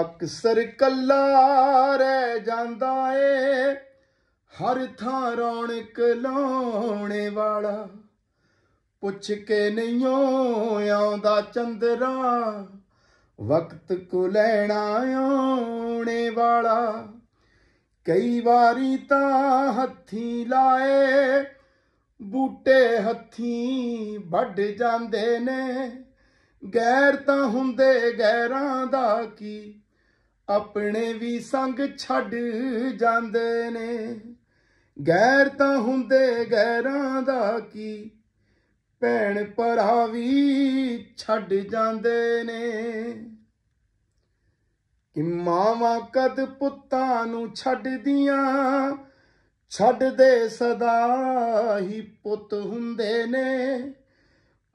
ਅਕਸਰ ਕੱਲਾ ਰਹਿ ਜਾਂਦਾ ਏ ਹਰ ਥਾਂ ਰੌਣਕ ਲਾਉਣੇ ਵਾਲਾ ਪੁੱਛ ਕੇ ਨਹੀਂਓ ਆਉਂਦਾ ਚੰਦਰਾ ਵਕਤ ਕੋ ਲੈਣਾ ਆਉਣੇ ਵਾਲਾ ਕਈ ਵਾਰੀ ਤਾਂ ਹੱਥੀ ਲਾਏ ਬੂਟੇ ਹੱਥੀ ਵੱਢ ਜਾਂਦੇ ਨੇ ਗੈਰ ਤਾਂ ਹੁੰਦੇ ਗੈਰਾਂ ਦਾ ਕੀ ਆਪਣੇ ਵੀ ਸੰਗ ਛੱਡ ਜਾਂਦੇ ਨੇ ਗੈਰ ਤਾਂ ਹੁੰਦੇ ਗੈਰਾਂ ਦਾ ਕੀ ਭੈਣ ਭਰਾ ਵੀ ਛੱਡ ਜਾਂਦੇ ਨੇ ਕਿ ਮਾਵਾ ਕਦ ਪੁੱਤਾਂ ਨੂੰ ਛੱਡਦੀਆਂ ਛੱਡਦੇ ਸਦਾ ਹੀ ਪੁੱਤ ਹੁੰਦੇ ਨੇ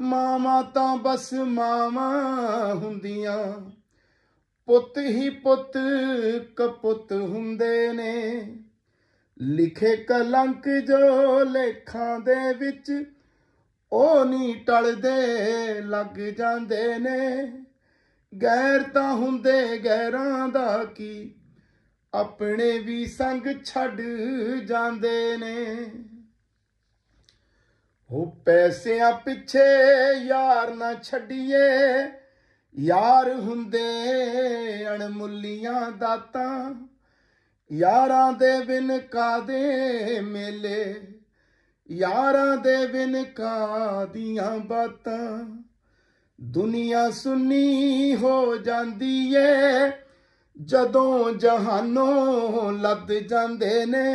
ਮਾਵਾਂ ਤਾਂ ਬਸ ਮਾਵਾਂ ਹੁੰਦੀਆਂ ਪੁੱਤ ਹੀ ਪੁੱਤ ਕਪੁੱਤ ਹੁੰਦੇ ਨੇ ਲਿਖੇ ਕਲੰਕ ਜੋ ਲੇਖਾਂ ਦੇ ਵਿੱਚ ਉਹ ਨਹੀਂ ਟਲਦੇ ਲੱਗ ਜਾਂਦੇ ਨੇ ਗੈਰ ਤਾਂ ਹੁੰਦੇ ਗੈਰਾਂ ਦਾ ਕੀ ਆਪਣੇ ਵੀ ਸੰਗ ਛੱਡ ਜਾਂਦੇ ਨੇ ਹੋ ਪੈਸਿਆਂ ਪਿੱਛੇ ਯਾਰ ਨਾ ਛੱਡੀਏ ਯਾਰ ਹੁੰਦੇ ਅਣਮੁੱਲੀਆਂ ਦਾਤਾਂ ਯਾਰਾਂ ਦੇ ਬਿਨ ਕਾਦੇ ਮੇਲੇ ਯਾਰਾਂ ਦੇ ਬਿਨ ਕਾਦੀਆਂ ਬਾਤਾਂ ਦੁਨੀਆ ਸੁਣੀ ਹੋ ਜਾਂਦੀ ਏ ਜਦੋਂ ਜਹਾਨੋਂ ਲੱਦ ਜਾਂਦੇ ਨੇ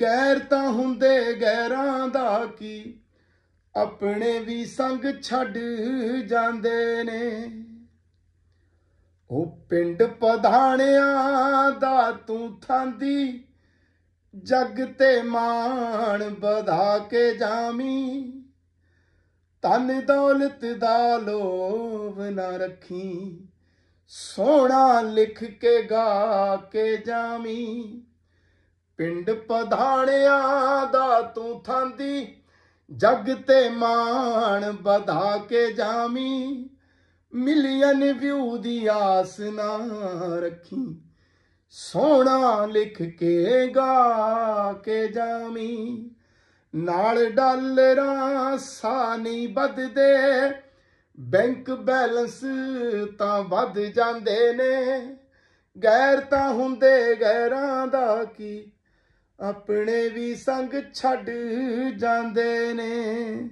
ਗੈਰ ਤਾਂ ਹੁੰਦੇ ਗੈਰਾਂ ਦਾ ਕੀ ਆਪਣੇ ਵੀ ਸੰਗ ਛੱਡ ਜਾਂਦੇ ਨੇ ਉਹ ਪਿੰਡ ਪਧਾਣਿਆਂ ਦਾ ਤੂੰ ਥਾਂਦੀ ਜਗ ਤੇ ਮਾਣ ਵਧਾ ਕੇ ਜਾਮੀ ਤਨ ਦੌਲਤ ਦਾ ਲੋਭ ਨਾ ਰੱਖੀ ਸੋਹਣਾ ਲਿਖ ਕੇ ਗਾ ਕੇ ਜਾਮੀ ਪਿੰਡ ਪਧਾਣਿਆਂ ਦਾ ਤੂੰ ਥਾਂਦੀ ਜਗ ਤੇ ਮਾਣ ਵਧਾ ਕੇ ਜਾਵੀਂ ਮਿਲੀਅਨ ਵਿਊ ਦੀ ਆਸ ਨਾ ਰੱਖੀ ਸੋਣਾ ਲਿਖ ਕੇ ਗਾ ਕੇ ਜਾਵੀਂ ਨਾਲ ਡਾਲਰਾਂ ਸਾ ਨਹੀਂ ਵੱਧਦੇ ਬੈਂਕ ਬੈਲੈਂਸ ਤਾਂ ਵੱਧ ਜਾਂਦੇ ਨੇ ਗੈਰ ਤਾਂ ਹੁੰਦੇ ਗੈਰਾਂ ਦਾ ਕੀ ਆਪਣੇ ਵੀ ਸੰਗ ਛੱਡ ਜਾਂਦੇ ਨੇ